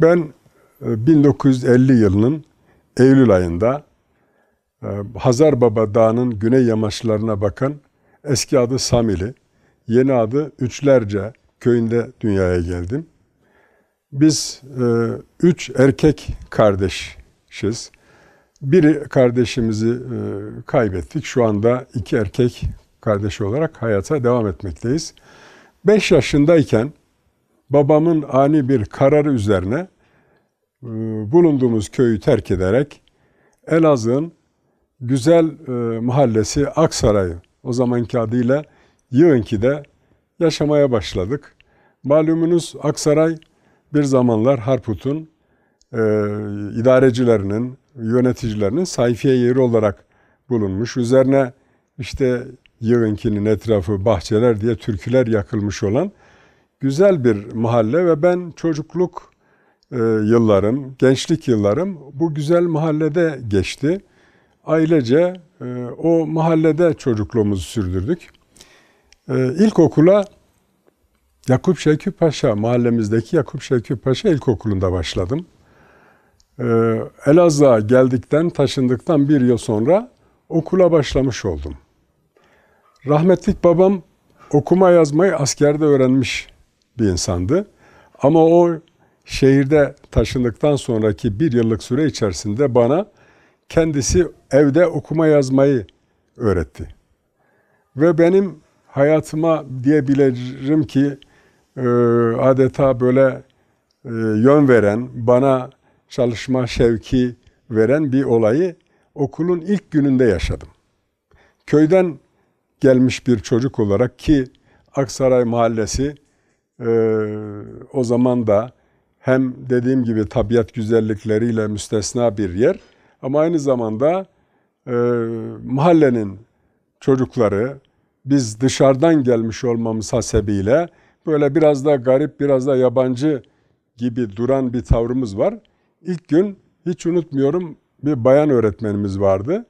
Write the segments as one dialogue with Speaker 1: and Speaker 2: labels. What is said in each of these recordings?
Speaker 1: Ben 1950 e, yılının Eylül ayında e, Hazar Baba Dağı'nın güney yamaçlarına bakan eski adı Samili, yeni adı Üçlerce köyünde dünyaya geldim. Biz e, üç erkek kardeşiz. Bir kardeşimizi kaybettik. Şu anda iki erkek kardeşi olarak hayata devam etmekteyiz. Beş yaşındayken babamın ani bir kararı üzerine e, bulunduğumuz köyü terk ederek Elazığ'ın güzel e, mahallesi Aksaray'ı o zamanki adıyla Yığınki'de yaşamaya başladık. Malumunuz Aksaray bir zamanlar Harput'un e, idarecilerinin, yöneticilerinin sayfiye yeri olarak bulunmuş. Üzerine işte Yığınki'nin etrafı bahçeler diye türküler yakılmış olan güzel bir mahalle ve ben çocukluk e, yıllarım, gençlik yıllarım bu güzel mahallede geçti. Ailece e, o mahallede çocukluğumuzu sürdürdük. E, ilkokula Yakup Şevki Paşa, mahallemizdeki Yakup Şevki Paşa İlkokulu'nda başladım. Ee, Elazığ'a geldikten, taşındıktan bir yıl sonra okula başlamış oldum. Rahmetlik babam okuma yazmayı askerde öğrenmiş bir insandı. Ama o şehirde taşındıktan sonraki bir yıllık süre içerisinde bana kendisi evde okuma yazmayı öğretti. Ve benim hayatıma diyebilirim ki e, adeta böyle e, yön veren, bana çalışma şevki veren bir olayı okulun ilk gününde yaşadım. Köyden gelmiş bir çocuk olarak ki Aksaray Mahallesi ee, o zaman da hem dediğim gibi tabiat güzellikleriyle müstesna bir yer ama aynı zamanda e, mahallenin çocukları biz dışarıdan gelmiş olmamız hasebiyle böyle biraz da garip biraz da yabancı gibi duran bir tavrımız var. İlk gün hiç unutmuyorum bir bayan öğretmenimiz vardı.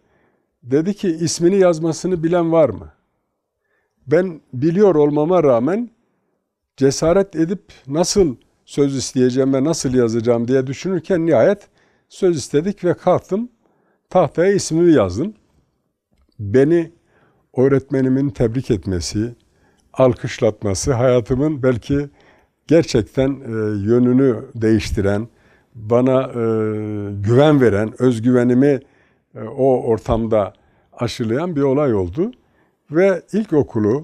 Speaker 1: Dedi ki ismini yazmasını bilen var mı? Ben biliyor olmama rağmen cesaret edip nasıl söz isteyeceğim ve nasıl yazacağım diye düşünürken nihayet söz istedik ve kalktım. Tahtaya ismimi yazdım. Beni öğretmenimin tebrik etmesi, alkışlatması hayatımın belki gerçekten e, yönünü değiştiren, bana e, güven veren, özgüvenimi e, o ortamda aşılayan bir olay oldu. Ve ilkokulu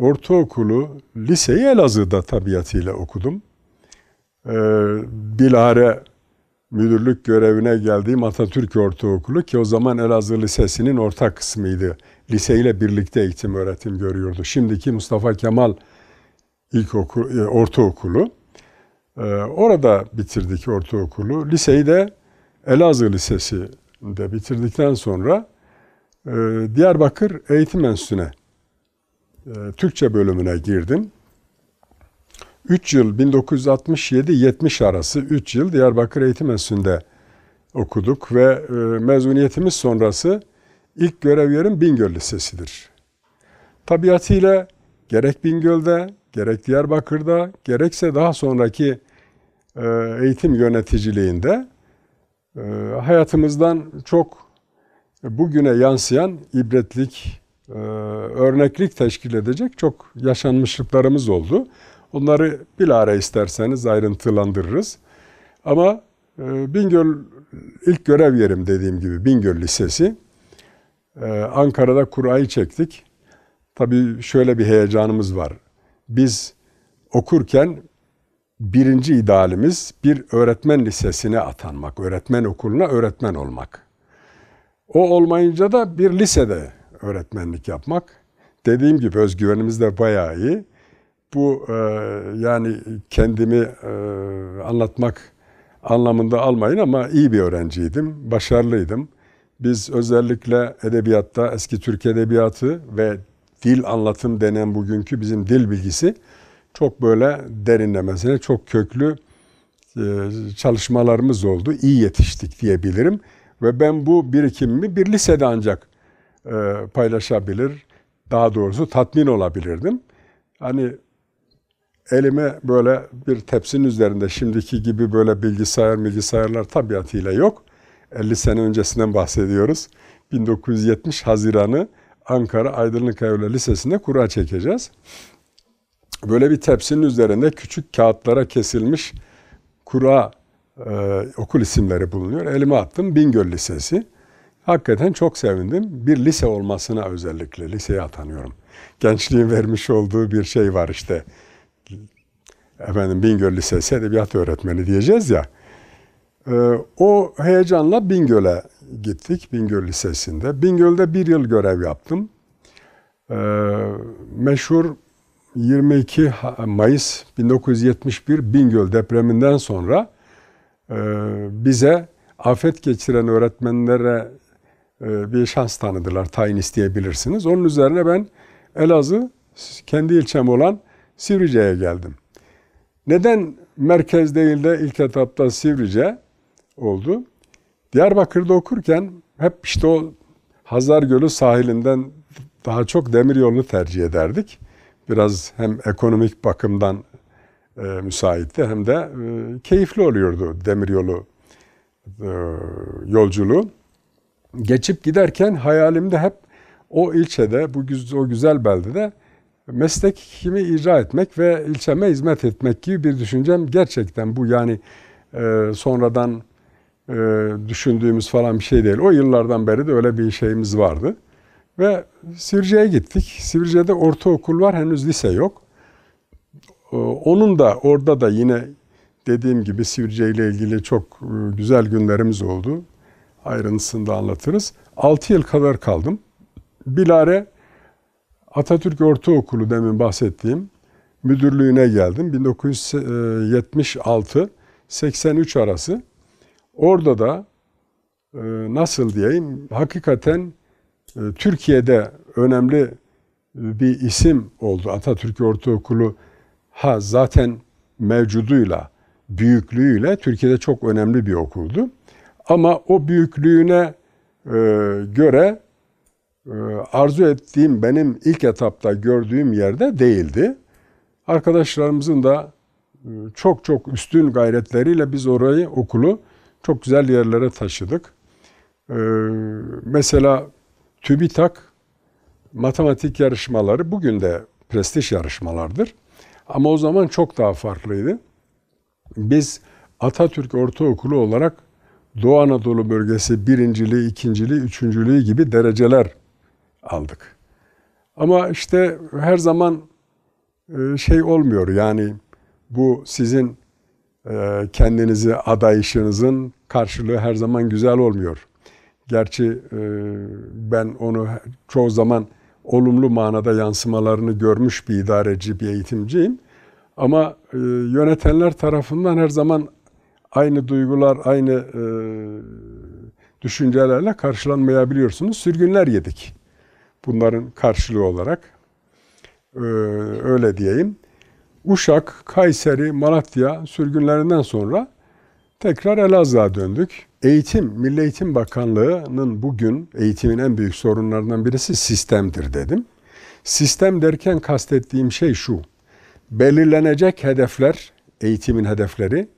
Speaker 1: ortaokulu, liseyi Elazığ'da tabiatıyla okudum. Ee, bilare müdürlük görevine geldiğim Atatürk Ortaokulu ki o zaman Elazığ Lisesi'nin ortak kısmıydı. Liseyle birlikte eğitim öğretim görüyordu. Şimdiki Mustafa Kemal İlkokul, e, Ortaokulu. Ee, orada bitirdik ortaokulu. Liseyi de Elazığ Lisesi'nde bitirdikten sonra e, Diyarbakır Eğitim Enstitüsü'ne e, Türkçe bölümüne girdim. 3 yıl 1967-70 arası 3 yıl Diyarbakır Eğitim Enstitüsü'nde okuduk ve e, mezuniyetimiz sonrası ilk görev yerim Bingöl Lisesi'dir. Tabiatıyla gerek Bingöl'de, gerek Diyarbakır'da, gerekse daha sonraki e, eğitim yöneticiliğinde hayatımızdan çok bugüne yansıyan ibretlik ee, örneklik teşkil edecek çok yaşanmışlıklarımız oldu. Bunları bilare isterseniz ayrıntılandırırız. Ama e, Bingöl ilk görev yerim dediğim gibi Bingöl Lisesi. Ee, Ankara'da kurayı çektik. Tabii şöyle bir heyecanımız var. Biz okurken birinci idealimiz bir öğretmen lisesine atanmak, öğretmen okuluna öğretmen olmak. O olmayınca da bir lisede öğretmenlik yapmak. Dediğim gibi özgüvenimiz de bayağı iyi. Bu e, yani kendimi e, anlatmak anlamında almayın ama iyi bir öğrenciydim, başarılıydım. Biz özellikle edebiyatta eski Türk edebiyatı ve dil anlatım denen bugünkü bizim dil bilgisi çok böyle derinlemesine, çok köklü e, çalışmalarımız oldu. İyi yetiştik diyebilirim. Ve ben bu birikimimi bir lisede ancak e, paylaşabilir, daha doğrusu tatmin olabilirdim. Hani elime böyle bir tepsinin üzerinde şimdiki gibi böyle bilgisayar bilgisayarlar tabiatıyla yok. 50 sene öncesinden bahsediyoruz. 1970 Haziran'ı Ankara Aydınlık Evler Lisesi'nde kura çekeceğiz. Böyle bir tepsinin üzerinde küçük kağıtlara kesilmiş kura e, okul isimleri bulunuyor. Elime attım Bingöl Lisesi. Hakikaten çok sevindim. Bir lise olmasına özellikle liseye atanıyorum. Gençliğin vermiş olduğu bir şey var işte. Efendim Bingöl Lisesi Edebiyat Öğretmeni diyeceğiz ya. Ee, o heyecanla Bingöl'e gittik Bingöl Lisesi'nde. Bingöl'de bir yıl görev yaptım. Ee, meşhur 22 Mayıs 1971 Bingöl depreminden sonra e, bize afet geçiren öğretmenlere e, bir şans tanıdılar. Tayin isteyebilirsiniz. Onun üzerine ben Elazığ kendi ilçem olan Sivrice'ye geldim. Neden merkez değil de ilk etapta Sivrice oldu? Diyarbakır'da okurken hep işte o Hazar Gölü sahilinden daha çok demir yolunu tercih ederdik. Biraz hem ekonomik bakımdan e, müsaitti hem de e, keyifli oluyordu demir yolu e, yolculuğu geçip giderken hayalimde hep o ilçede, bu o güzel beldede meslekimi icra etmek ve ilçeme hizmet etmek gibi bir düşüncem gerçekten bu yani e, sonradan e, düşündüğümüz falan bir şey değil. O yıllardan beri de öyle bir şeyimiz vardı. Ve Sivrice'ye gittik. Sivrice'de ortaokul var, henüz lise yok. E, onun da orada da yine dediğim gibi Sivrice ile ilgili çok e, güzel günlerimiz oldu ayrıntısını da anlatırız. 6 yıl kadar kaldım. Bilare Atatürk Ortaokulu demin bahsettiğim müdürlüğüne geldim. 1976-83 arası. Orada da e, nasıl diyeyim hakikaten e, Türkiye'de önemli e, bir isim oldu. Atatürk Ortaokulu ha zaten mevcuduyla, büyüklüğüyle Türkiye'de çok önemli bir okuldu. Ama o büyüklüğüne e, göre e, arzu ettiğim benim ilk etapta gördüğüm yerde değildi. Arkadaşlarımızın da e, çok çok üstün gayretleriyle biz orayı okulu çok güzel yerlere taşıdık. mesela TÜBİTAK matematik yarışmaları bugün de prestij yarışmalardır. Ama o zaman çok daha farklıydı. Biz Atatürk Ortaokulu olarak Doğu Anadolu bölgesi birinciliği, ikinciliği, üçüncülüğü gibi dereceler aldık. Ama işte her zaman e, şey olmuyor yani bu sizin e, kendinizi adayışınızın karşılığı her zaman güzel olmuyor. Gerçi e, ben onu çoğu zaman olumlu manada yansımalarını görmüş bir idareci, bir eğitimciyim. Ama yönetenler tarafından her zaman aynı duygular, aynı e, düşüncelerle karşılanmayabiliyorsunuz. Sürgünler yedik. Bunların karşılığı olarak. E, öyle diyeyim. Uşak, Kayseri, Malatya sürgünlerinden sonra tekrar Elazığ'a döndük. Eğitim, Milli Eğitim Bakanlığı'nın bugün eğitimin en büyük sorunlarından birisi sistemdir dedim. Sistem derken kastettiğim şey şu. Belirlenecek hedefler, eğitimin hedefleri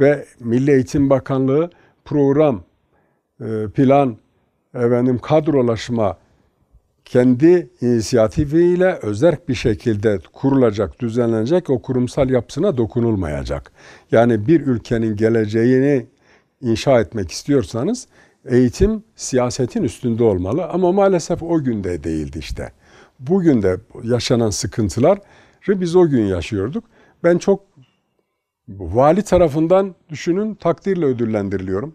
Speaker 1: ve Milli Eğitim Bakanlığı program, e, plan, efendim kadrolaşma kendi inisiyatifiyle özerk bir şekilde kurulacak, düzenlenecek o kurumsal yapısına dokunulmayacak. Yani bir ülkenin geleceğini inşa etmek istiyorsanız eğitim siyasetin üstünde olmalı ama maalesef o günde değildi işte. Bugün de yaşanan sıkıntılar biz o gün yaşıyorduk. Ben çok Vali tarafından düşünün takdirle ödüllendiriliyorum.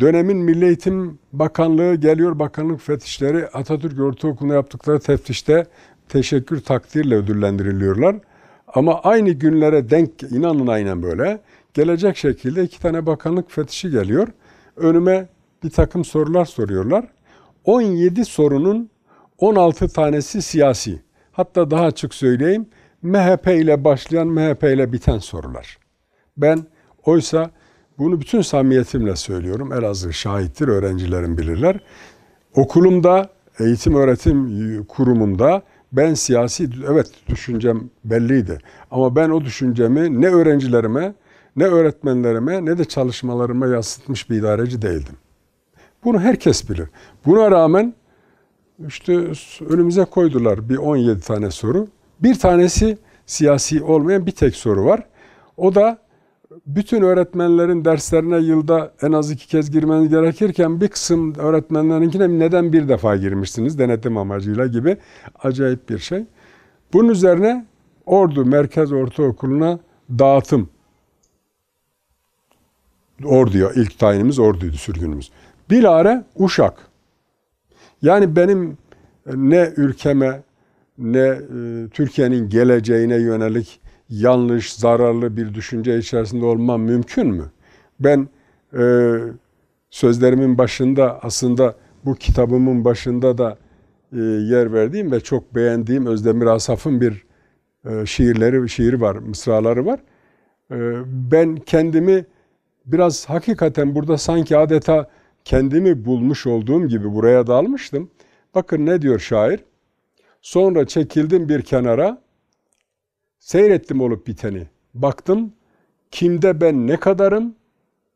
Speaker 1: Dönemin Milli Eğitim Bakanlığı geliyor bakanlık fetişleri Atatürk Ortaokulu'na yaptıkları teftişte teşekkür takdirle ödüllendiriliyorlar. Ama aynı günlere denk inanın aynen böyle gelecek şekilde iki tane bakanlık fetişi geliyor. Önüme bir takım sorular soruyorlar. 17 sorunun 16 tanesi siyasi. Hatta daha açık söyleyeyim MHP ile başlayan, MHP ile biten sorular. Ben oysa bunu bütün samimiyetimle söylüyorum. Elazığ şahittir, öğrencilerim bilirler. Okulumda, eğitim öğretim kurumunda ben siyasi, evet düşüncem belliydi. Ama ben o düşüncemi ne öğrencilerime, ne öğretmenlerime, ne de çalışmalarıma yansıtmış bir idareci değildim. Bunu herkes bilir. Buna rağmen işte önümüze koydular bir 17 tane soru. Bir tanesi siyasi olmayan bir tek soru var. O da bütün öğretmenlerin derslerine yılda en az iki kez girmeniz gerekirken bir kısım öğretmenlerinkine neden bir defa girmişsiniz denetim amacıyla gibi acayip bir şey. Bunun üzerine Ordu Merkez Ortaokulu'na dağıtım. Ordu'ya ilk tayinimiz Ordu'ydu sürgünümüz. Bilare Uşak. Yani benim ne ülkeme ne e, Türkiye'nin geleceğine yönelik yanlış, zararlı bir düşünce içerisinde olmam mümkün mü? Ben e, sözlerimin başında aslında bu kitabımın başında da e, yer verdiğim ve çok beğendiğim Özdemir Asaf'ın bir şiirleri, şiiri var, mısraları var. ben kendimi biraz hakikaten burada sanki adeta kendimi bulmuş olduğum gibi buraya dalmıştım. Bakın ne diyor şair? Sonra çekildim bir kenara. Seyrettim olup biteni. Baktım kimde ben ne kadarım,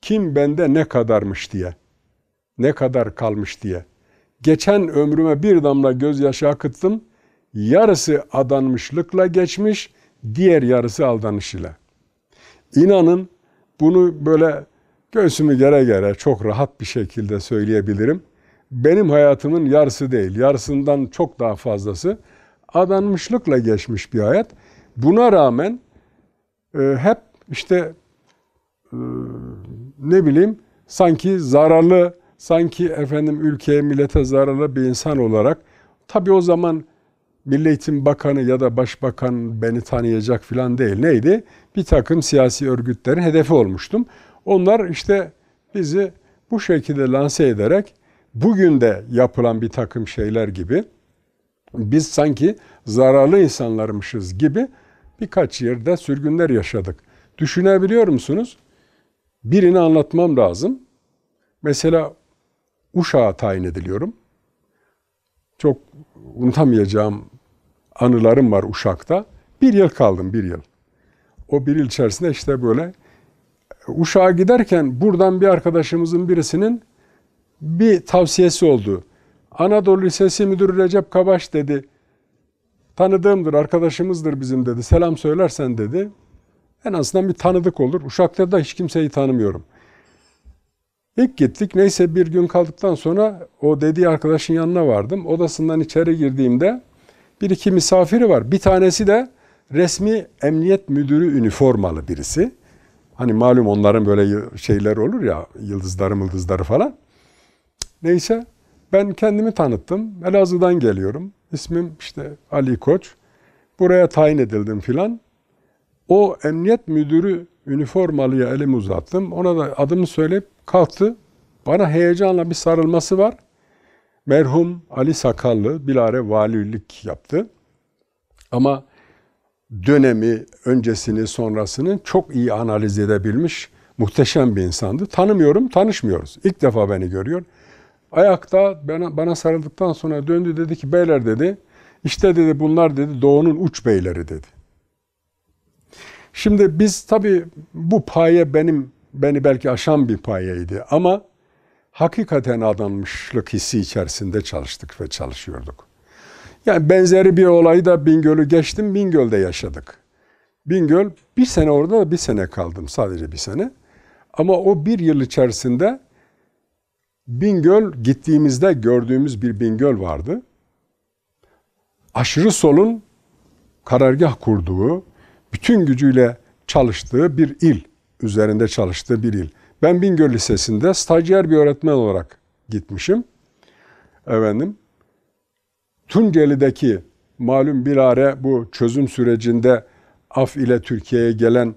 Speaker 1: kim bende ne kadarmış diye. Ne kadar kalmış diye. Geçen ömrüme bir damla gözyaşı akıttım. Yarısı adanmışlıkla geçmiş, diğer yarısı aldanışıyla. İnanın bunu böyle göğsümü gere gere çok rahat bir şekilde söyleyebilirim benim hayatımın yarısı değil, yarısından çok daha fazlası adanmışlıkla geçmiş bir hayat. Buna rağmen e, hep işte e, ne bileyim sanki zararlı, sanki efendim ülkeye, millete zararlı bir insan olarak tabii o zaman Milli Eğitim Bakanı ya da Başbakan beni tanıyacak filan değil. Neydi? Bir takım siyasi örgütlerin hedefi olmuştum. Onlar işte bizi bu şekilde lanse ederek bugün de yapılan bir takım şeyler gibi biz sanki zararlı insanlarmışız gibi birkaç yerde sürgünler yaşadık. Düşünebiliyor musunuz? Birini anlatmam lazım. Mesela Uşağı tayin ediliyorum. Çok unutamayacağım anılarım var Uşak'ta. Bir yıl kaldım, bir yıl. O bir yıl içerisinde işte böyle Uşak'a giderken buradan bir arkadaşımızın birisinin bir tavsiyesi oldu. Anadolu Lisesi Müdürü Recep Kabaş dedi. Tanıdığımdır, arkadaşımızdır bizim dedi. Selam söylersen dedi. En azından bir tanıdık olur. Uşak'ta da hiç kimseyi tanımıyorum. İlk gittik. Neyse bir gün kaldıktan sonra o dediği arkadaşın yanına vardım. Odasından içeri girdiğimde bir iki misafiri var. Bir tanesi de resmi emniyet müdürü üniformalı birisi. Hani malum onların böyle şeyler olur ya yıldızları mıldızları falan. Neyse ben kendimi tanıttım. Elazığ'dan geliyorum. İsmim işte Ali Koç. Buraya tayin edildim filan. O emniyet müdürü üniformalıya elimi uzattım. Ona da adımı söyleyip kalktı. Bana heyecanla bir sarılması var. Merhum Ali Sakallı bilare valilik yaptı. Ama dönemi, öncesini, sonrasını çok iyi analiz edebilmiş muhteşem bir insandı. Tanımıyorum, tanışmıyoruz. İlk defa beni görüyor. Ayakta bana, bana sarıldıktan sonra döndü dedi ki beyler dedi. İşte dedi bunlar dedi doğunun uç beyleri dedi. Şimdi biz tabi bu paye benim beni belki aşan bir payeydi ama hakikaten adanmışlık hissi içerisinde çalıştık ve çalışıyorduk. Yani benzeri bir olayı da Bingöl'ü geçtim, Bingöl'de yaşadık. Bingöl bir sene orada da bir sene kaldım sadece bir sene. Ama o bir yıl içerisinde Bingöl gittiğimizde gördüğümüz bir Bingöl vardı. Aşırı solun karargah kurduğu, bütün gücüyle çalıştığı bir il, üzerinde çalıştığı bir il. Ben Bingöl Lisesi'nde stajyer bir öğretmen olarak gitmişim. Efendim, Tunceli'deki malum bilare bu çözüm sürecinde af ile Türkiye'ye gelen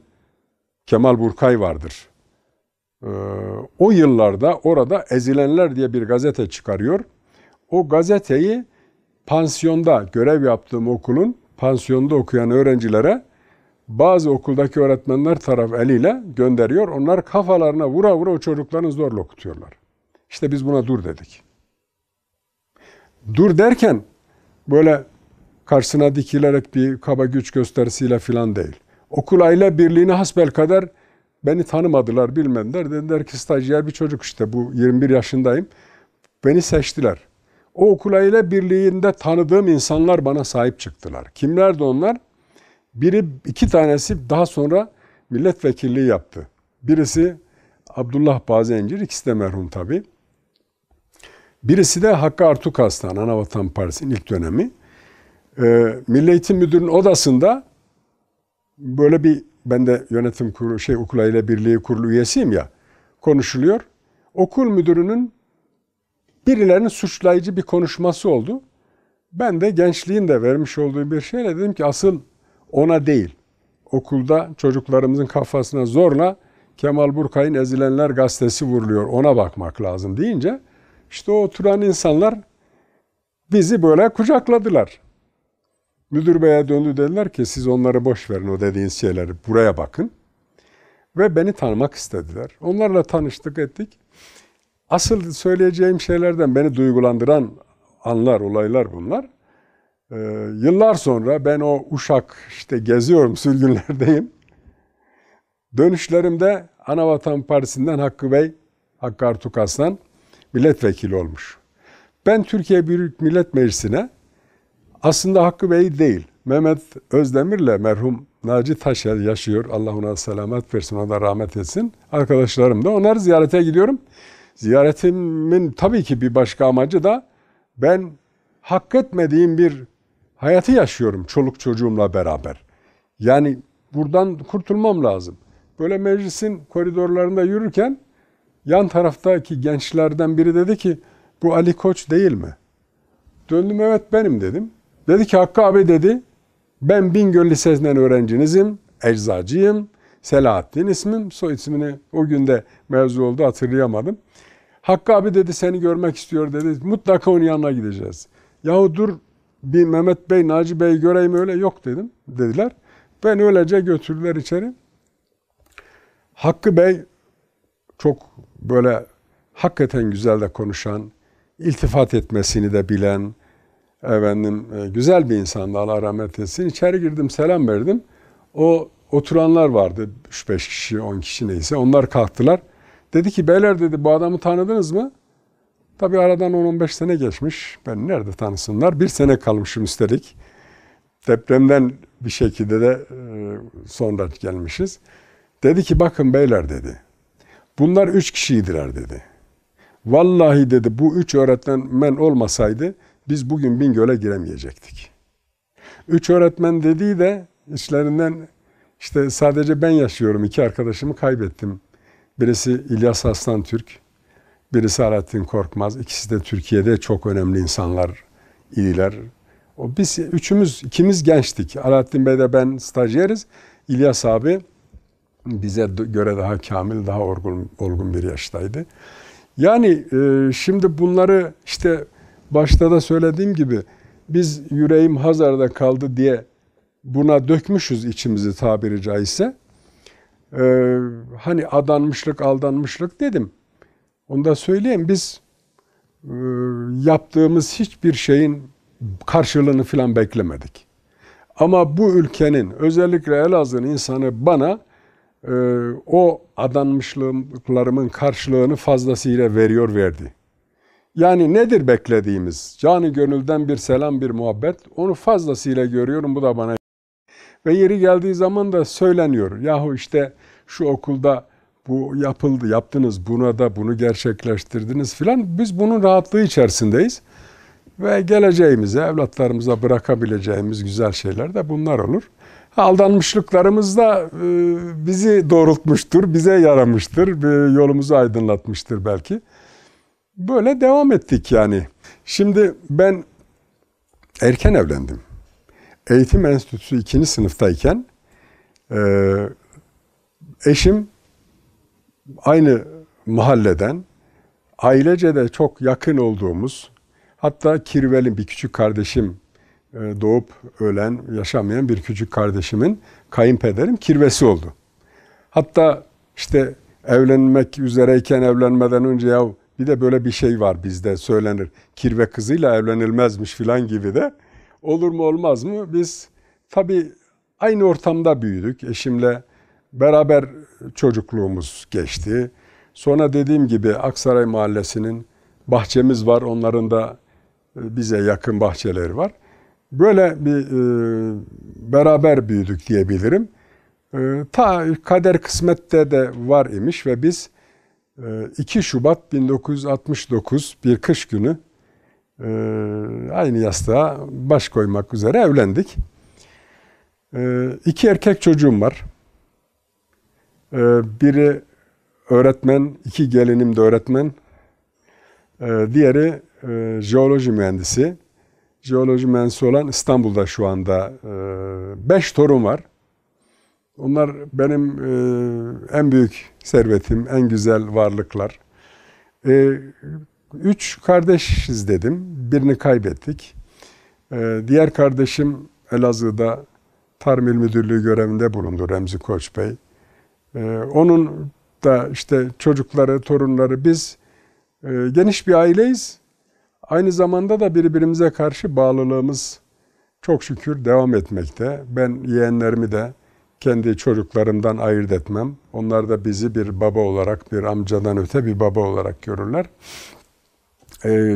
Speaker 1: Kemal Burkay vardır. Ee, o yıllarda orada Ezilenler diye bir gazete çıkarıyor. O gazeteyi pansiyonda görev yaptığım okulun pansiyonda okuyan öğrencilere bazı okuldaki öğretmenler taraf eliyle gönderiyor. Onlar kafalarına vura vura o çocuklarını zorla okutuyorlar. İşte biz buna dur dedik. Dur derken böyle karşısına dikilerek bir kaba güç gösterisiyle filan değil. Okul aile birliğini hasbel kadar Beni tanımadılar bilmediler. Dediler ki stajyer bir çocuk işte bu 21 yaşındayım. Beni seçtiler. O okul aile birliğinde tanıdığım insanlar bana sahip çıktılar. Kimlerdi onlar? Biri iki tanesi daha sonra milletvekilliği yaptı. Birisi Abdullah Bazencir, ikisi de merhum tabi. Birisi de Hakkı Artuk Aslan, Anavatan Partisi'nin ilk dönemi. Ee, Milli Eğitim Müdürü'nün odasında böyle bir ben de yönetim kurulu şey okula ile birliği kurulu üyesiyim ya konuşuluyor. Okul müdürünün birilerinin suçlayıcı bir konuşması oldu. Ben de gençliğin de vermiş olduğu bir şeyle dedim ki asıl ona değil. Okulda çocuklarımızın kafasına zorla Kemal Burkay'ın Ezilenler gazetesi vuruluyor. Ona bakmak lazım deyince işte o oturan insanlar bizi böyle kucakladılar. Müdür beye döndü dediler ki siz onları boş verin o dediğin şeyleri buraya bakın. Ve beni tanımak istediler. Onlarla tanıştık ettik. Asıl söyleyeceğim şeylerden beni duygulandıran anlar, olaylar bunlar. Ee, yıllar sonra ben o uşak işte geziyorum sürgünlerdeyim. Dönüşlerimde Anavatan Partisi'nden Hakkı Bey, Hakkı Artuk Aslan milletvekili olmuş. Ben Türkiye Büyük Millet Meclisi'ne aslında Hakkı Bey değil. Mehmet Özdemir'le merhum Naci Taşel yaşıyor. Allah ona selamet versin, ona rahmet etsin. Arkadaşlarım da onları ziyarete gidiyorum. Ziyaretimin tabii ki bir başka amacı da ben hak etmediğim bir hayatı yaşıyorum çoluk çocuğumla beraber. Yani buradan kurtulmam lazım. Böyle meclisin koridorlarında yürürken yan taraftaki gençlerden biri dedi ki bu Ali Koç değil mi? Döndüm evet benim dedim. Dedi ki Hakkı abi dedi ben Bingöl Lisesi'nden öğrencinizim, eczacıyım. Selahattin ismim, soy ismini o günde mevzu oldu hatırlayamadım. Hakkı abi dedi seni görmek istiyor dedi. Mutlaka onun yanına gideceğiz. Yahu dur bir Mehmet Bey, Naci Bey göreyim öyle yok dedim dediler. Ben öylece götürdüler içeri. Hakkı Bey çok böyle hakikaten güzel de konuşan, iltifat etmesini de bilen, Efendim e, güzel bir insandı Allah rahmet etsin. İçeri girdim selam verdim. O oturanlar vardı 3-5 kişi 10 kişi neyse onlar kalktılar. Dedi ki beyler dedi bu adamı tanıdınız mı? Tabi aradan 10-15 sene geçmiş. Ben nerede tanısınlar? Bir sene kalmışım üstelik. Depremden bir şekilde de e, sonra gelmişiz. Dedi ki bakın beyler dedi. Bunlar üç kişiydiler dedi. Vallahi dedi bu üç öğretmen olmasaydı biz bugün Bingöl'e giremeyecektik. Üç öğretmen dediği de içlerinden işte sadece ben yaşıyorum, iki arkadaşımı kaybettim. Birisi İlyas Aslan Türk, birisi Alaaddin Korkmaz. İkisi de Türkiye'de çok önemli insanlar, iyiler. O biz üçümüz, ikimiz gençtik. Alaaddin Bey de ben stajyeriz. İlyas abi bize göre daha kamil, daha olgun, olgun bir yaştaydı. Yani e, şimdi bunları işte başta da söylediğim gibi biz yüreğim Hazar'da kaldı diye buna dökmüşüz içimizi tabiri caizse. Ee, hani adanmışlık, aldanmışlık dedim. Onu da söyleyeyim biz e, yaptığımız hiçbir şeyin karşılığını filan beklemedik. Ama bu ülkenin özellikle Elazığ'ın insanı bana e, o adanmışlıklarımın karşılığını fazlasıyla veriyor verdi. Yani nedir beklediğimiz? Canı gönülden bir selam, bir muhabbet. Onu fazlasıyla görüyorum. Bu da bana ve yeri geldiği zaman da söyleniyor. Yahu işte şu okulda bu yapıldı, yaptınız, buna da bunu gerçekleştirdiniz filan. Biz bunun rahatlığı içerisindeyiz. Ve geleceğimize, evlatlarımıza bırakabileceğimiz güzel şeyler de bunlar olur. Aldanmışlıklarımız da e, bizi doğrultmuştur, bize yaramıştır, yolumuzu aydınlatmıştır belki böyle devam ettik yani. Şimdi ben erken evlendim. Eğitim Enstitüsü ikinci sınıftayken e, eşim aynı mahalleden ailece de çok yakın olduğumuz hatta Kirvel'in bir küçük kardeşim e, doğup ölen yaşamayan bir küçük kardeşimin kayınpederim kirvesi oldu. Hatta işte evlenmek üzereyken evlenmeden önce ya bir de böyle bir şey var bizde söylenir. Kirve kızıyla evlenilmezmiş filan gibi de. Olur mu olmaz mı? Biz tabii aynı ortamda büyüdük. Eşimle beraber çocukluğumuz geçti. Sonra dediğim gibi Aksaray Mahallesi'nin bahçemiz var. Onların da e, bize yakın bahçeleri var. Böyle bir e, beraber büyüdük diyebilirim. E, ta kader kısmette de var imiş ve biz 2 ee, Şubat 1969 bir kış günü ee, aynı yastığa baş koymak üzere evlendik. Ee, iki erkek çocuğum var. Biri öğretmen, iki gelinim de öğretmen. Diğeri e, jeoloji mühendisi. Jeoloji mühendisi olan İstanbul'da şu anda. E, beş torun var. Onlar benim e, en büyük servetim, en güzel varlıklar. E, üç kardeşiz dedim. Birini kaybettik. E, diğer kardeşim Elazığ'da Tarmil Müdürlüğü görevinde bulundu Remzi Koç Bey. E, onun da işte çocukları, torunları biz e, geniş bir aileyiz. Aynı zamanda da birbirimize karşı bağlılığımız çok şükür devam etmekte. Ben yeğenlerimi de kendi çocuklarımdan ayırt etmem. Onlar da bizi bir baba olarak, bir amcadan öte bir baba olarak görürler. Ee,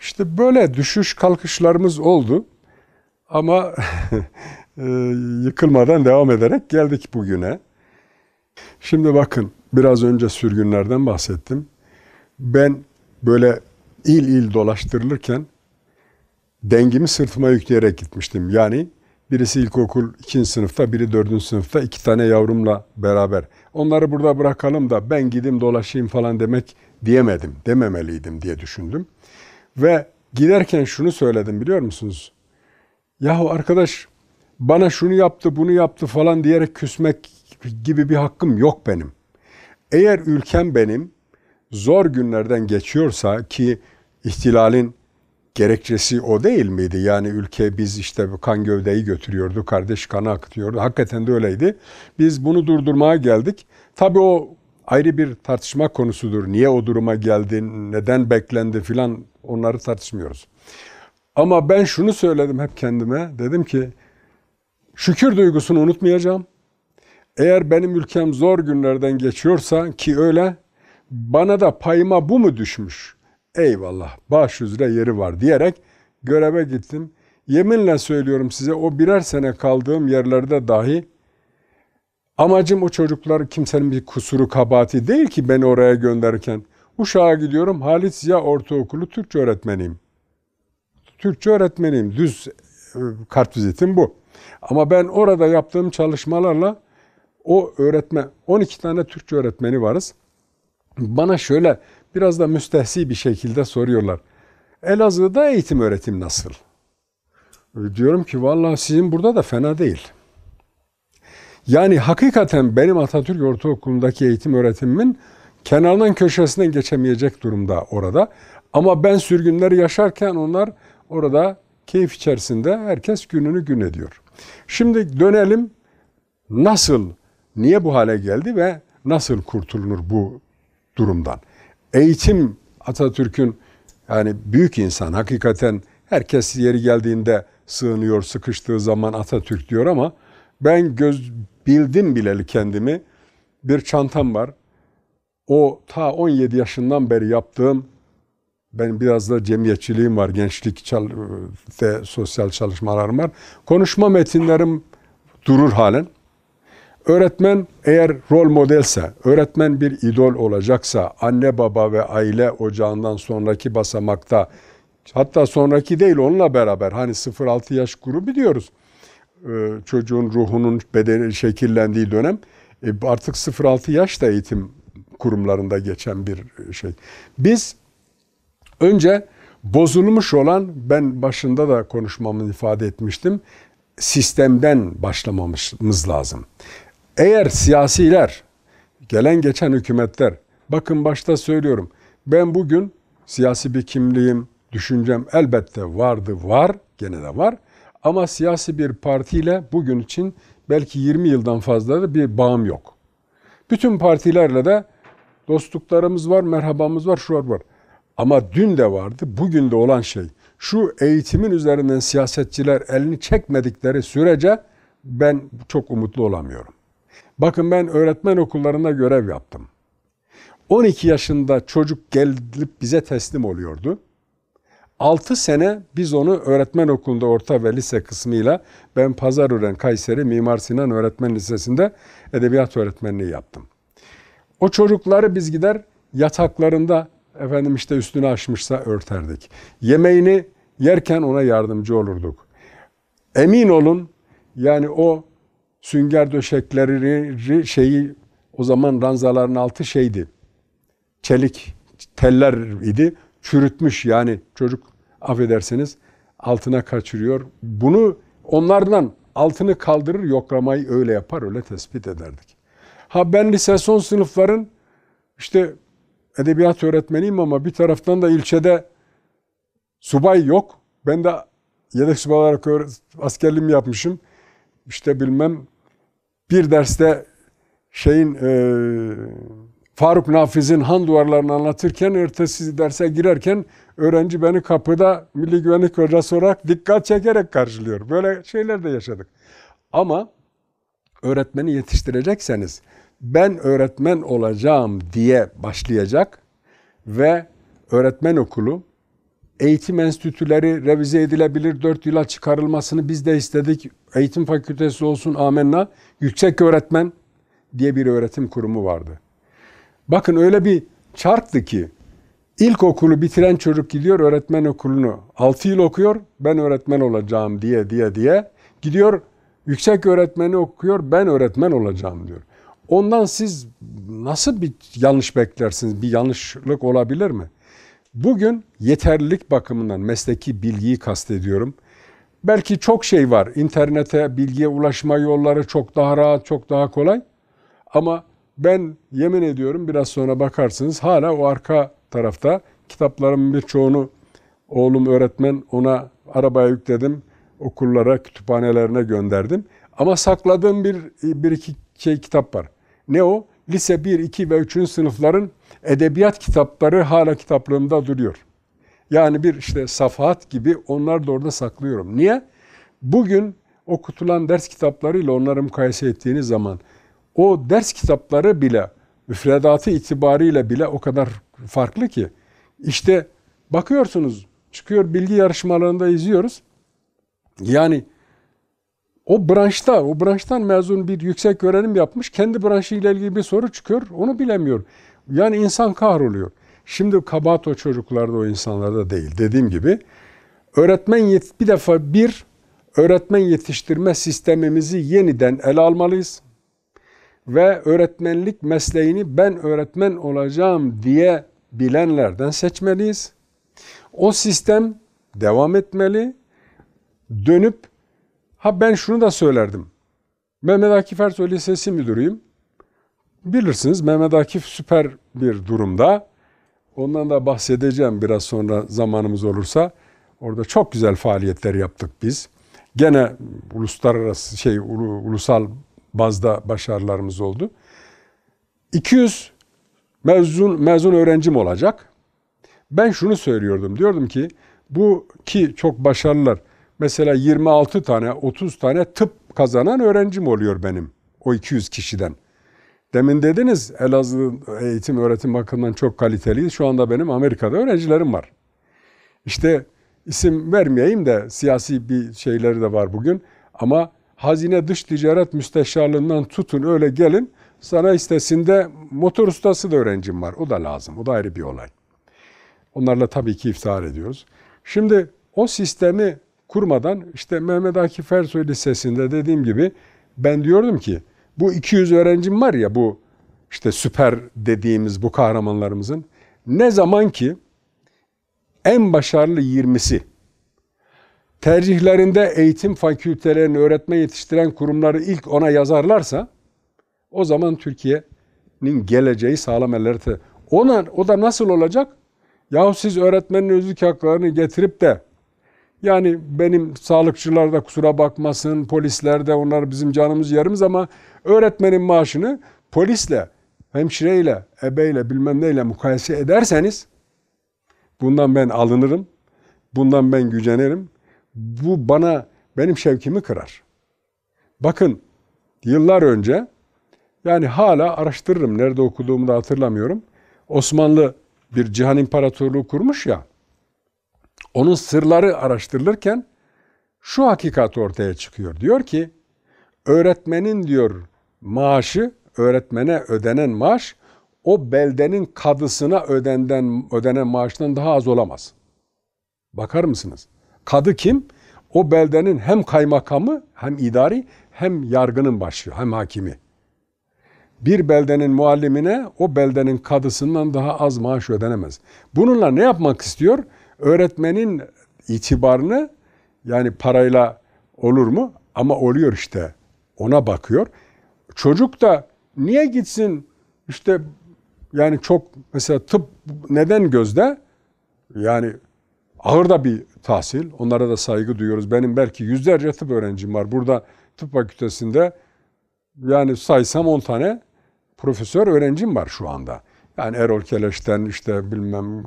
Speaker 1: işte böyle düşüş kalkışlarımız oldu. Ama e, yıkılmadan devam ederek geldik bugüne. Şimdi bakın biraz önce sürgünlerden bahsettim. Ben böyle il il dolaştırılırken dengimi sırtıma yükleyerek gitmiştim. Yani Birisi ilkokul ikinci sınıfta, biri dördüncü sınıfta. iki tane yavrumla beraber. Onları burada bırakalım da ben gidim dolaşayım falan demek diyemedim. Dememeliydim diye düşündüm. Ve giderken şunu söyledim biliyor musunuz? Yahu arkadaş bana şunu yaptı bunu yaptı falan diyerek küsmek gibi bir hakkım yok benim. Eğer ülkem benim zor günlerden geçiyorsa ki ihtilalin gerekçesi o değil miydi? Yani ülke biz işte kan gövdeyi götürüyordu, kardeş kanı akıtıyordu. Hakikaten de öyleydi. Biz bunu durdurmaya geldik. Tabii o ayrı bir tartışma konusudur. Niye o duruma geldi, neden beklendi filan onları tartışmıyoruz. Ama ben şunu söyledim hep kendime. Dedim ki şükür duygusunu unutmayacağım. Eğer benim ülkem zor günlerden geçiyorsa ki öyle bana da payıma bu mu düşmüş? eyvallah baş üzere yeri var diyerek göreve gittim. Yeminle söylüyorum size o birer sene kaldığım yerlerde dahi amacım o çocuklar kimsenin bir kusuru kabahati değil ki beni oraya gönderirken. Uşağa gidiyorum Halit Ziya Ortaokulu Türkçe öğretmeniyim. Türkçe öğretmeniyim. Düz e, kartvizitim bu. Ama ben orada yaptığım çalışmalarla o öğretmen, 12 tane Türkçe öğretmeni varız. Bana şöyle biraz da müstehsi bir şekilde soruyorlar. Elazığ'da eğitim öğretim nasıl? E, diyorum ki vallahi sizin burada da fena değil. Yani hakikaten benim Atatürk Ortaokulu'ndaki eğitim öğretimimin kenarından köşesinden geçemeyecek durumda orada. Ama ben sürgünleri yaşarken onlar orada keyif içerisinde herkes gününü gün ediyor. Şimdi dönelim nasıl, niye bu hale geldi ve nasıl kurtulunur bu durumdan? eğitim Atatürk'ün yani büyük insan hakikaten herkes yeri geldiğinde sığınıyor, sıkıştığı zaman Atatürk diyor ama ben göz bildim bileli kendimi. Bir çantam var. O ta 17 yaşından beri yaptığım ben biraz da cemiyetçiliğim var, gençlik gençlikte sosyal çalışmalarım var. Konuşma metinlerim durur halen. Öğretmen eğer rol modelse, öğretmen bir idol olacaksa, anne baba ve aile ocağından sonraki basamakta, hatta sonraki değil onunla beraber hani 0-6 yaş grubu diyoruz. E, çocuğun ruhunun bedeni şekillendiği dönem e, artık 0-6 yaş da eğitim kurumlarında geçen bir e, şey. Biz önce bozulmuş olan ben başında da konuşmamı ifade etmiştim sistemden başlamamız lazım. Eğer siyasiler, gelen geçen hükümetler, bakın başta söylüyorum, ben bugün siyasi bir kimliğim, düşüncem elbette vardı, var, gene de var. Ama siyasi bir partiyle bugün için belki 20 yıldan fazladır bir bağım yok. Bütün partilerle de dostluklarımız var, merhabamız var, şu var var. Ama dün de vardı, bugün de olan şey. Şu eğitimin üzerinden siyasetçiler elini çekmedikleri sürece ben çok umutlu olamıyorum. Bakın ben öğretmen okullarında görev yaptım. 12 yaşında çocuk gelip bize teslim oluyordu. 6 sene biz onu öğretmen okulunda orta ve lise kısmıyla ben Pazarören Kayseri Mimar Sinan Öğretmen Lisesi'nde edebiyat öğretmenliği yaptım. O çocukları biz gider yataklarında efendim işte üstünü açmışsa örterdik. Yemeğini yerken ona yardımcı olurduk. Emin olun yani o sünger döşekleri şeyi o zaman ranzaların altı şeydi. Çelik teller idi. Çürütmüş yani çocuk affedersiniz altına kaçırıyor. Bunu onlardan altını kaldırır yoklamayı öyle yapar öyle tespit ederdik. Ha ben lise son sınıfların işte edebiyat öğretmeniyim ama bir taraftan da ilçede subay yok. Ben de yedek subay olarak askerliğimi yapmışım. İşte bilmem bir derste şeyin e, Faruk Nafiz'in han duvarlarını anlatırken ertesi derse girerken öğrenci beni kapıda Milli Güvenlik Hocası olarak dikkat çekerek karşılıyor. Böyle şeyler de yaşadık. Ama öğretmeni yetiştirecekseniz ben öğretmen olacağım diye başlayacak ve öğretmen okulu eğitim enstitüleri revize edilebilir 4 yıla çıkarılmasını biz de istedik. Eğitim fakültesi olsun amenna. Yüksek öğretmen diye bir öğretim kurumu vardı. Bakın öyle bir çarptı ki ilkokulu bitiren çocuk gidiyor öğretmen okulunu 6 yıl okuyor ben öğretmen olacağım diye diye diye gidiyor yüksek öğretmeni okuyor ben öğretmen olacağım diyor. Ondan siz nasıl bir yanlış beklersiniz? Bir yanlışlık olabilir mi? Bugün yeterlilik bakımından mesleki bilgiyi kastediyorum. Belki çok şey var. İnternete, bilgiye ulaşma yolları çok daha rahat, çok daha kolay. Ama ben yemin ediyorum biraz sonra bakarsınız hala o arka tarafta kitaplarımın birçoğunu oğlum öğretmen ona arabaya yükledim. Okullara, kütüphanelerine gönderdim. Ama sakladığım bir, bir iki şey kitap var. Ne o? lise 1, 2 ve 3. sınıfların edebiyat kitapları hala kitaplığımda duruyor. Yani bir işte safahat gibi onlar da orada saklıyorum. Niye? Bugün okutulan ders kitaplarıyla onları mukayese ettiğiniz zaman o ders kitapları bile müfredatı itibariyle bile o kadar farklı ki. İşte bakıyorsunuz çıkıyor bilgi yarışmalarında izliyoruz. Yani o branşta, o branştan mezun bir yüksek öğrenim yapmış, kendi branşıyla ilgili bir soru çıkıyor, onu bilemiyor. Yani insan kahroluyor. Şimdi kabahat o çocuklarda, o insanlarda değil. Dediğim gibi öğretmen yet bir defa bir öğretmen yetiştirme sistemimizi yeniden ele almalıyız. Ve öğretmenlik mesleğini ben öğretmen olacağım diye bilenlerden seçmeliyiz. O sistem devam etmeli. Dönüp Ha ben şunu da söylerdim. Mehmet Akif Ersoy Lisesi müdürüyüm. Bilirsiniz Mehmet Akif süper bir durumda. Ondan da bahsedeceğim biraz sonra zamanımız olursa. Orada çok güzel faaliyetler yaptık biz. Gene uluslararası şey ulusal bazda başarılarımız oldu. 200 mezun mezun öğrencim olacak. Ben şunu söylüyordum. Diyordum ki bu ki çok başarılılar mesela 26 tane, 30 tane tıp kazanan öğrencim oluyor benim o 200 kişiden. Demin dediniz Elazığ eğitim öğretim bakımından çok kaliteliyiz. Şu anda benim Amerika'da öğrencilerim var. İşte isim vermeyeyim de siyasi bir şeyleri de var bugün. Ama hazine dış ticaret müsteşarlığından tutun öyle gelin. Sana istesinde motor ustası da öğrencim var. O da lazım. O da ayrı bir olay. Onlarla tabii ki iftihar ediyoruz. Şimdi o sistemi kurmadan işte Mehmet Akif Ersoy Lisesi'nde dediğim gibi ben diyordum ki bu 200 öğrencim var ya bu işte süper dediğimiz bu kahramanlarımızın ne zaman ki en başarılı 20'si tercihlerinde eğitim fakültelerini öğretme yetiştiren kurumları ilk ona yazarlarsa o zaman Türkiye'nin geleceği sağlam ellerde. Ona, o da nasıl olacak? Yahu siz öğretmenin özlük haklarını getirip de yani benim sağlıkçılar da kusura bakmasın, polisler de onlar bizim canımız yarımız ama öğretmenin maaşını polisle, hemşireyle, ebeyle bilmem neyle mukayese ederseniz bundan ben alınırım, bundan ben gücenirim. Bu bana, benim şevkimi kırar. Bakın yıllar önce yani hala araştırırım nerede okuduğumu da hatırlamıyorum. Osmanlı bir cihan imparatorluğu kurmuş ya onun sırları araştırılırken şu hakikat ortaya çıkıyor. Diyor ki öğretmenin diyor maaşı, öğretmene ödenen maaş o beldenin kadısına ödenden, ödenen maaştan daha az olamaz. Bakar mısınız? Kadı kim? O beldenin hem kaymakamı hem idari hem yargının başı hem hakimi. Bir beldenin muallimine o beldenin kadısından daha az maaş ödenemez. Bununla ne yapmak istiyor? Öğretmenin itibarını yani parayla olur mu? Ama oluyor işte. Ona bakıyor. Çocuk da niye gitsin işte yani çok mesela tıp neden gözde? Yani ağır da bir tahsil. Onlara da saygı duyuyoruz. Benim belki yüzlerce tıp öğrencim var. Burada tıp fakültesinde yani saysam 10 tane profesör öğrencim var şu anda. Yani Erol Keleş'ten işte bilmem e,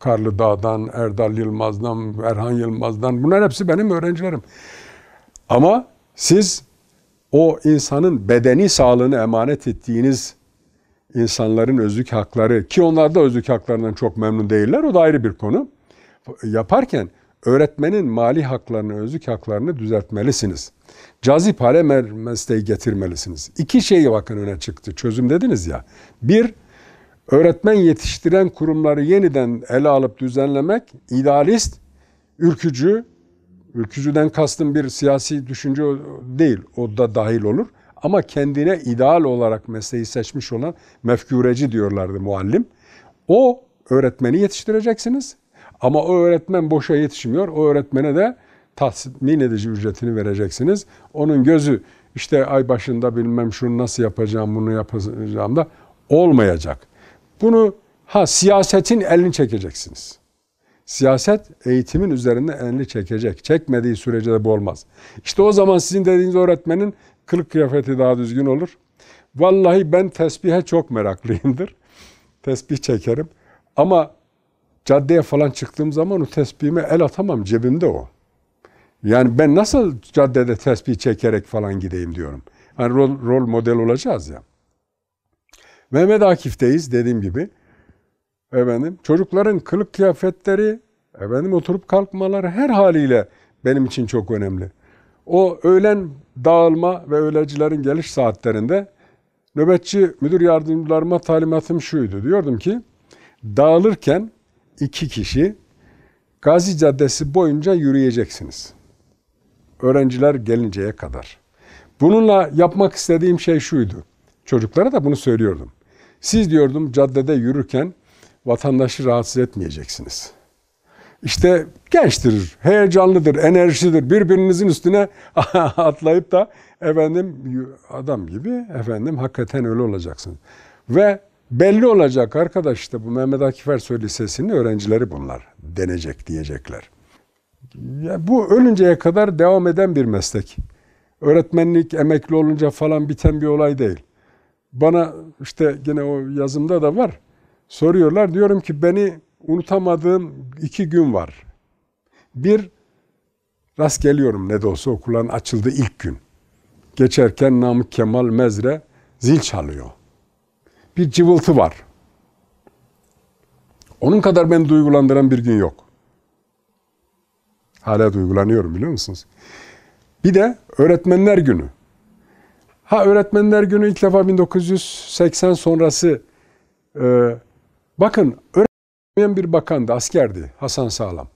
Speaker 1: Karlı Dağ'dan, Erdal Yılmaz'dan, Erhan Yılmaz'dan bunlar hepsi benim öğrencilerim. Ama siz o insanın bedeni sağlığını emanet ettiğiniz insanların özlük hakları ki onlar da özlük haklarından çok memnun değiller o da ayrı bir konu. Yaparken öğretmenin mali haklarını, özlük haklarını düzeltmelisiniz. Cazip hale mesleği getirmelisiniz. İki şey bakın öne çıktı. Çözüm dediniz ya. Bir, Öğretmen yetiştiren kurumları yeniden ele alıp düzenlemek idealist, ürkücü, ürkücüden kastım bir siyasi düşünce değil, o da dahil olur. Ama kendine ideal olarak mesleği seçmiş olan mefkureci diyorlardı muallim. O öğretmeni yetiştireceksiniz ama o öğretmen boşa yetişmiyor. O öğretmene de tasmin edici ücretini vereceksiniz. Onun gözü işte ay başında bilmem şunu nasıl yapacağım, bunu yapacağım da olmayacak. Bunu ha siyasetin elini çekeceksiniz. Siyaset eğitimin üzerinde elini çekecek. Çekmediği sürece de bu olmaz. İşte o zaman sizin dediğiniz öğretmenin kılık kıyafeti daha düzgün olur. Vallahi ben tesbihe çok meraklıyımdır. Tesbih çekerim. Ama caddeye falan çıktığım zaman o tesbihime el atamam. Cebimde o. Yani ben nasıl caddede tesbih çekerek falan gideyim diyorum. Hani rol, rol model olacağız ya. Mehmet Akif'teyiz dediğim gibi. Efendim çocukların kılık kıyafetleri, efendim oturup kalkmaları her haliyle benim için çok önemli. O öğlen dağılma ve öğlecilerin geliş saatlerinde nöbetçi müdür yardımcılarıma talimatım şuydu. Diyordum ki dağılırken iki kişi Gazi Caddesi boyunca yürüyeceksiniz. Öğrenciler gelinceye kadar. Bununla yapmak istediğim şey şuydu. Çocuklara da bunu söylüyordum. Siz diyordum caddede yürürken vatandaşı rahatsız etmeyeceksiniz. İşte gençtir, heyecanlıdır, enerjidir, Birbirinizin üstüne atlayıp da efendim adam gibi efendim hakikaten öyle olacaksınız. Ve belli olacak arkadaş işte bu Mehmet Akif Ersoy Lisesi'nin öğrencileri bunlar denecek diyecekler. Ya bu ölünceye kadar devam eden bir meslek. Öğretmenlik emekli olunca falan biten bir olay değil. Bana işte gene o yazımda da var. Soruyorlar diyorum ki beni unutamadığım iki gün var. Bir, rast geliyorum ne de olsa okulların açıldığı ilk gün. Geçerken Namık Kemal Mezre zil çalıyor. Bir cıvıltı var. Onun kadar beni duygulandıran bir gün yok. Hala duygulanıyorum biliyor musunuz? Bir de öğretmenler günü. Ha öğretmenler günü ilk defa 1980 sonrası e, bakın öğretmen bir bakandı, askerdi Hasan Sağlam.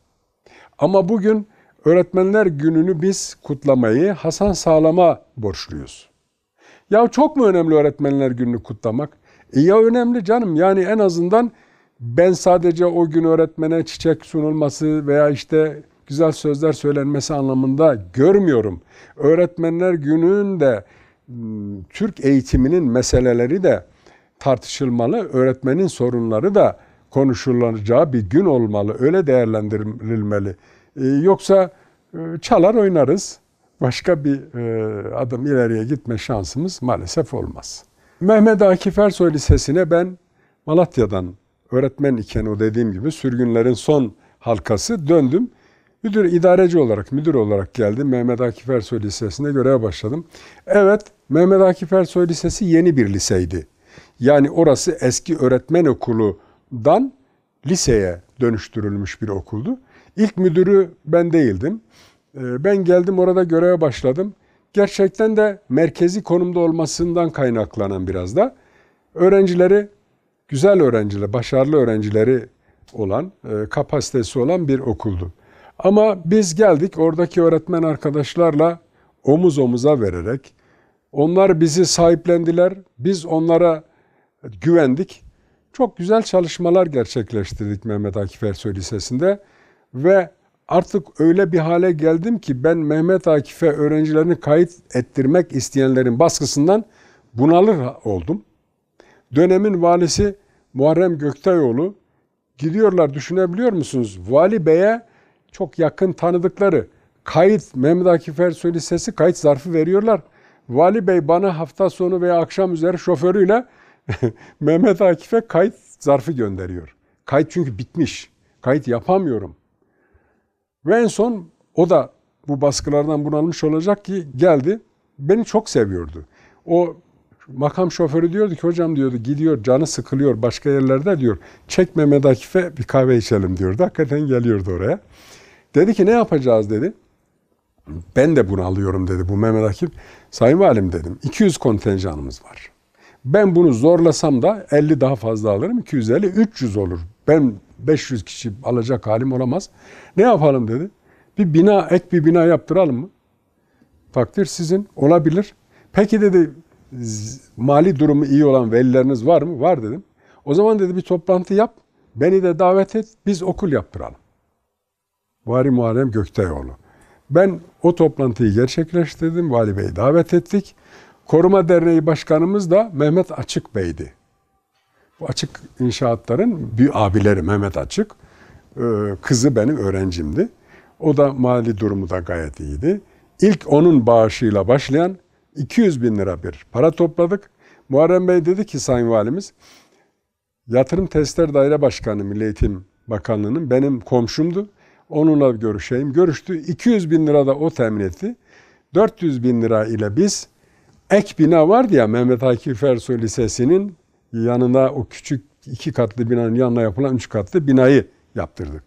Speaker 1: Ama bugün öğretmenler gününü biz kutlamayı Hasan Sağlam'a borçluyuz. Ya çok mu önemli öğretmenler gününü kutlamak? E ya önemli canım yani en azından ben sadece o gün öğretmene çiçek sunulması veya işte güzel sözler söylenmesi anlamında görmüyorum. Öğretmenler gününün de Hmm, Türk eğitiminin meseleleri de tartışılmalı, öğretmenin sorunları da konuşulacağı bir gün olmalı, öyle değerlendirilmeli. Ee, yoksa e, çalar oynarız, başka bir e, adım ileriye gitme şansımız maalesef olmaz. Mehmet Akif Ersoy Lisesi'ne ben Malatya'dan öğretmen iken o dediğim gibi sürgünlerin son halkası döndüm. Müdür idareci olarak, müdür olarak geldim. Mehmet Akif Ersoy Lisesi'nde göreve başladım. Evet, Mehmet Akif Ersoy Lisesi yeni bir liseydi. Yani orası eski öğretmen okuludan liseye dönüştürülmüş bir okuldu. İlk müdürü ben değildim. Ee, ben geldim orada göreve başladım. Gerçekten de merkezi konumda olmasından kaynaklanan biraz da öğrencileri güzel öğrenciler, başarılı öğrencileri olan, e, kapasitesi olan bir okuldu. Ama biz geldik oradaki öğretmen arkadaşlarla omuz omuza vererek onlar bizi sahiplendiler, biz onlara güvendik. Çok güzel çalışmalar gerçekleştirdik Mehmet Akif Ersoy Lisesi'nde ve artık öyle bir hale geldim ki ben Mehmet Akif'e öğrencilerini kayıt ettirmek isteyenlerin baskısından bunalır oldum. Dönemin valisi Muharrem Göktayoğlu gidiyorlar düşünebiliyor musunuz? Vali Bey'e çok yakın tanıdıkları kayıt Mehmet Akif Ersoy Lisesi kayıt zarfı veriyorlar. Vali Bey bana hafta sonu veya akşam üzeri şoförüyle Mehmet Akif'e kayıt zarfı gönderiyor. Kayıt çünkü bitmiş. Kayıt yapamıyorum. Ve en son o da bu baskılardan bunalmış olacak ki geldi. Beni çok seviyordu. O makam şoförü diyordu ki hocam diyordu gidiyor canı sıkılıyor başka yerlerde diyor. Çek Mehmet Akif'e bir kahve içelim diyordu. Hakikaten geliyordu oraya. Dedi ki ne yapacağız dedi. Ben de bunu alıyorum dedi bu Mehmet Akif. Sayın Valim dedim 200 kontenjanımız var. Ben bunu zorlasam da 50 daha fazla alırım. 250, 300 olur. Ben 500 kişi alacak halim olamaz. Ne yapalım dedi. Bir bina, ek bir bina yaptıralım mı? Takdir sizin, olabilir. Peki dedi, mali durumu iyi olan velileriniz var mı? Var dedim. O zaman dedi bir toplantı yap, beni de davet et, biz okul yaptıralım. Vari Muharrem Gökteyoğlu. Ben o toplantıyı gerçekleştirdim. Vali Bey'i davet ettik. Koruma Derneği Başkanımız da Mehmet Açık Bey'di. Bu açık inşaatların bir abileri Mehmet Açık. Ee, kızı benim öğrencimdi. O da mali durumu da gayet iyiydi. İlk onun bağışıyla başlayan 200 bin lira bir para topladık. Muharrem Bey dedi ki Sayın Valimiz, Yatırım Testler Daire Başkanı Milli Eğitim Bakanlığı'nın benim komşumdu. Onunla görüşeyim. Görüştü. 200 bin lira da o temin etti. 400 bin lira ile biz ek bina vardı ya Mehmet Akif Ersoy Lisesi'nin yanında o küçük iki katlı binanın yanına yapılan üç katlı binayı yaptırdık.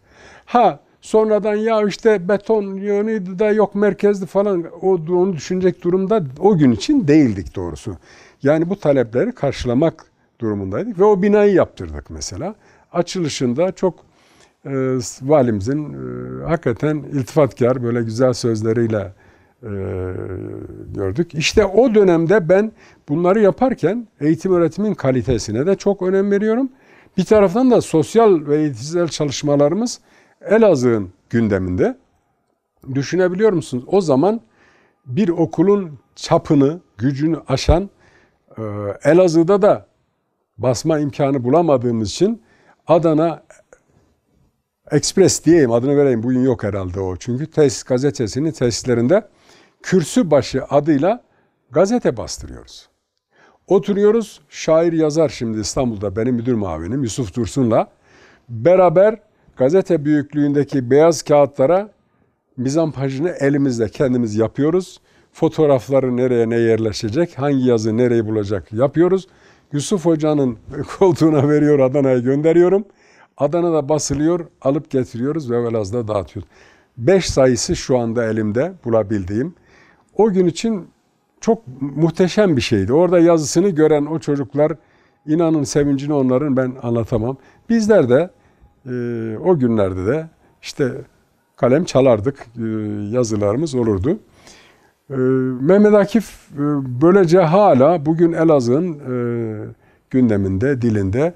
Speaker 1: Ha sonradan ya işte beton yönüydü da yok merkezdi falan o, onu düşünecek durumda o gün için değildik doğrusu. Yani bu talepleri karşılamak durumundaydık ve o binayı yaptırdık mesela. Açılışında çok e, valimizin e, hakikaten iltifatkar böyle güzel sözleriyle e, gördük. İşte o dönemde ben bunları yaparken eğitim öğretimin kalitesine de çok önem veriyorum. Bir taraftan da sosyal ve eğitimsel çalışmalarımız Elazığ'ın gündeminde. Düşünebiliyor musunuz? O zaman bir okulun çapını, gücünü aşan e, Elazığ'da da basma imkanı bulamadığımız için Adana, Express diyeyim adını vereyim bugün yok herhalde o. Çünkü tesis gazetesinin tesislerinde kürsü başı adıyla gazete bastırıyoruz. Oturuyoruz şair yazar şimdi İstanbul'da benim müdür mavinim Yusuf Dursun'la beraber gazete büyüklüğündeki beyaz kağıtlara mizampajını elimizle kendimiz yapıyoruz. Fotoğrafları nereye ne yerleşecek, hangi yazı nereyi bulacak yapıyoruz. Yusuf Hoca'nın koltuğuna veriyor Adana'ya gönderiyorum. Adana'da basılıyor, alıp getiriyoruz ve Velaz'da dağıtıyoruz. Beş sayısı şu anda elimde bulabildiğim. O gün için çok muhteşem bir şeydi. Orada yazısını gören o çocuklar inanın sevincini onların ben anlatamam. Bizler de e, o günlerde de işte kalem çalardık, e, yazılarımız olurdu. E, Mehmet Akif e, böylece hala bugün Elazığ'ın e, gündeminde, dilinde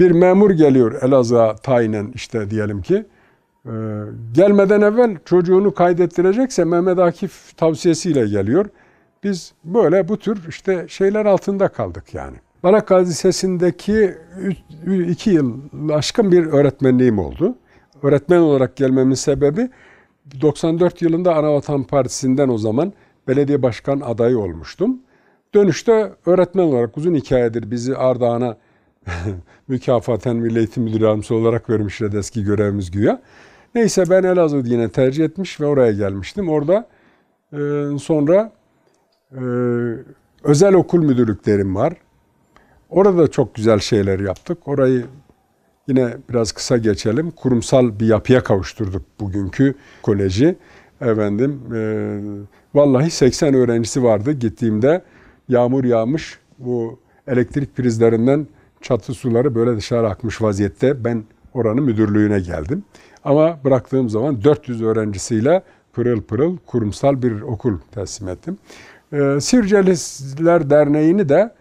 Speaker 1: bir memur geliyor Elazığ'a tayinen işte diyelim ki. Ee, gelmeden evvel çocuğunu kaydettirecekse Mehmet Akif tavsiyesiyle geliyor. Biz böyle bu tür işte şeyler altında kaldık yani. Barak Hadisesi'ndeki iki yıl aşkın bir öğretmenliğim oldu. Öğretmen olarak gelmemin sebebi 94 yılında Anavatan Partisi'nden o zaman belediye başkan adayı olmuştum. Dönüşte öğretmen olarak uzun hikayedir bizi Ardahan'a mükafaten Milli Eğitim Müdürü Yardımcısı olarak vermişler eski görevimiz güya. Neyse ben Elazığ yine tercih etmiş ve oraya gelmiştim. Orada e, sonra e, özel okul müdürlüklerim var. Orada çok güzel şeyler yaptık. Orayı yine biraz kısa geçelim. Kurumsal bir yapıya kavuşturduk bugünkü koleji. Efendim, e, vallahi 80 öğrencisi vardı gittiğimde. Yağmur yağmış, bu elektrik prizlerinden çatı suları böyle dışarı akmış vaziyette. Ben oranın müdürlüğüne geldim. Ama bıraktığım zaman 400 öğrencisiyle pırıl pırıl kurumsal bir okul teslim ettim. E, Derneği'ni de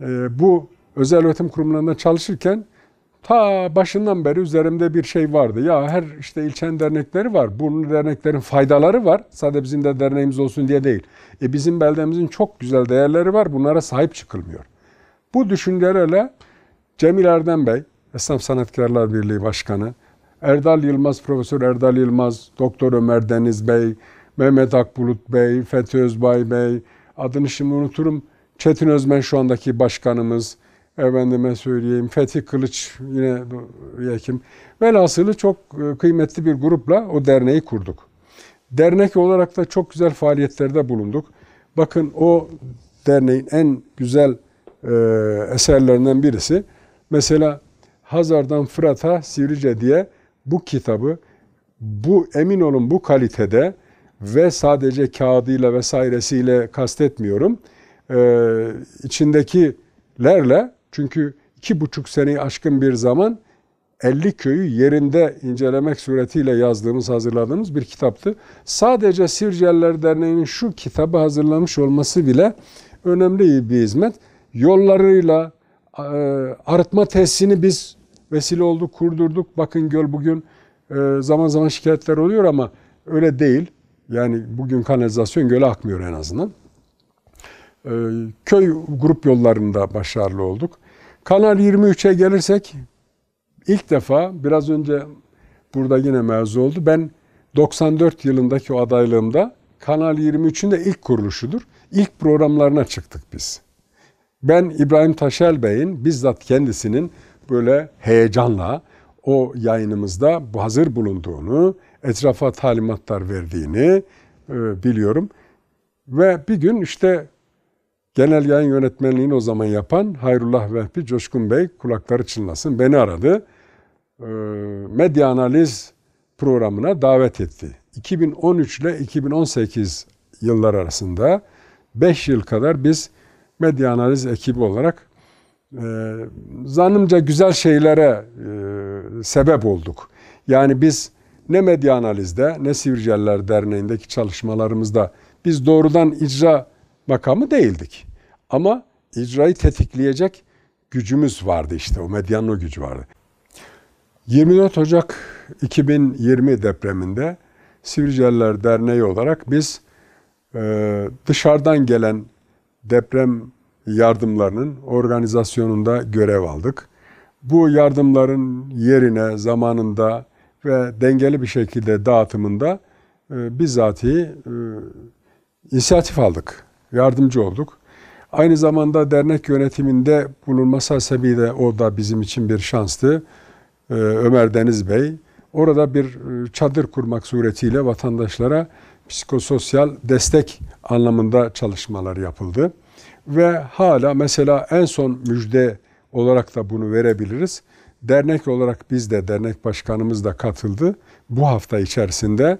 Speaker 1: e, bu özel öğretim kurumlarında çalışırken ta başından beri üzerimde bir şey vardı. Ya her işte ilçenin dernekleri var. Bunun derneklerin faydaları var. Sadece bizim de derneğimiz olsun diye değil. E bizim beldemizin çok güzel değerleri var. Bunlara sahip çıkılmıyor. Bu düşüncelerle Cemil Erdem Bey, Esnaf Sanatkarlar Birliği Başkanı, Erdal Yılmaz, Profesör Erdal Yılmaz, Doktor Ömer Deniz Bey, Mehmet Akbulut Bey, Fethi Özbay Bey, adını şimdi unuturum. Çetin Özmen şu andaki başkanımız, efendime söyleyeyim Fethi Kılıç yine hekim. Velhasılı çok e, kıymetli bir grupla o derneği kurduk. Dernek olarak da çok güzel faaliyetlerde bulunduk. Bakın o derneğin en güzel e, eserlerinden birisi Mesela Hazar'dan Fırat'a Sivrice diye bu kitabı bu emin olun bu kalitede ve sadece kağıdıyla vesairesiyle kastetmiyorum. Ee, içindekilerle çünkü iki buçuk seneyi aşkın bir zaman 50 köyü yerinde incelemek suretiyle yazdığımız, hazırladığımız bir kitaptı. Sadece Sirceller Derneği'nin şu kitabı hazırlamış olması bile önemli bir hizmet. Yollarıyla, e, arıtma tesisini biz vesile olduk, kurdurduk. Bakın göl bugün e, zaman zaman şikayetler oluyor ama öyle değil. Yani bugün kanalizasyon göle akmıyor en azından. E, köy grup yollarında başarılı olduk. Kanal 23'e gelirsek ilk defa biraz önce burada yine mevzu oldu. Ben 94 yılındaki o adaylığımda Kanal 23'ün de ilk kuruluşudur. İlk programlarına çıktık biz. Ben İbrahim Taşel Bey'in bizzat kendisinin böyle heyecanla o yayınımızda hazır bulunduğunu, etrafa talimatlar verdiğini e, biliyorum. Ve bir gün işte genel yayın yönetmenliğini o zaman yapan Hayrullah Vehbi Coşkun Bey kulakları çınlasın beni aradı. E, medya analiz programına davet etti. 2013 ile 2018 yıllar arasında 5 yıl kadar biz medya analiz ekibi olarak e, zannımca güzel şeylere e, sebep olduk. Yani biz ne medya analizde ne Sivriceller Derneği'ndeki çalışmalarımızda biz doğrudan icra makamı değildik. Ama icrayı tetikleyecek gücümüz vardı işte o medyanın o gücü vardı. 24 Ocak 2020 depreminde Sivriceller Derneği olarak biz e, dışarıdan gelen deprem yardımlarının organizasyonunda görev aldık. Bu yardımların yerine, zamanında ve dengeli bir şekilde dağıtımında e, bizatihi e, inisiyatif aldık, yardımcı olduk. Aynı zamanda dernek yönetiminde bulunması hasebiyle o da bizim için bir şanstı. Ee, Ömer Deniz Bey orada bir e, çadır kurmak suretiyle vatandaşlara psikososyal destek anlamında çalışmalar yapıldı. Ve hala mesela en son müjde olarak da bunu verebiliriz. Dernek olarak biz de, dernek başkanımız da katıldı. Bu hafta içerisinde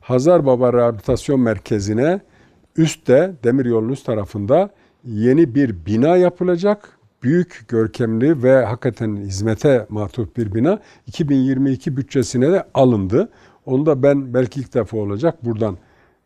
Speaker 1: Hazar Baba Rehabilitasyon Merkezi'ne üstte, demiryolun üst tarafında yeni bir bina yapılacak. Büyük, görkemli ve hakikaten hizmete matuf bir bina 2022 bütçesine de alındı. Onu da ben belki ilk defa olacak buradan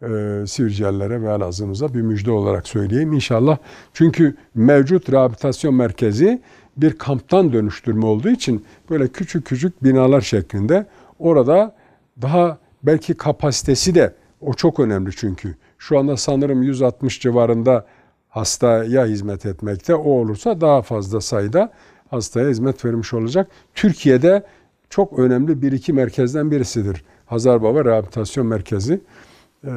Speaker 1: e, Sivircellere ve Elazığ'ımıza bir müjde olarak söyleyeyim inşallah. Çünkü mevcut rehabilitasyon merkezi bir kamptan dönüştürme olduğu için böyle küçük küçük binalar şeklinde orada daha belki kapasitesi de o çok önemli çünkü. Şu anda sanırım 160 civarında hastaya hizmet etmekte. O olursa daha fazla sayıda hastaya hizmet vermiş olacak. Türkiye'de çok önemli bir iki merkezden birisidir. Hazar Baba Rehabilitasyon Merkezi. E, ee,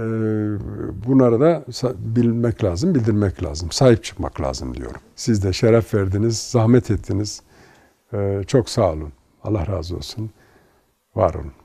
Speaker 1: bunları da bilmek lazım, bildirmek lazım. Sahip çıkmak lazım diyorum. Siz de şeref verdiniz, zahmet ettiniz. Ee, çok sağ olun. Allah razı olsun. Var olun.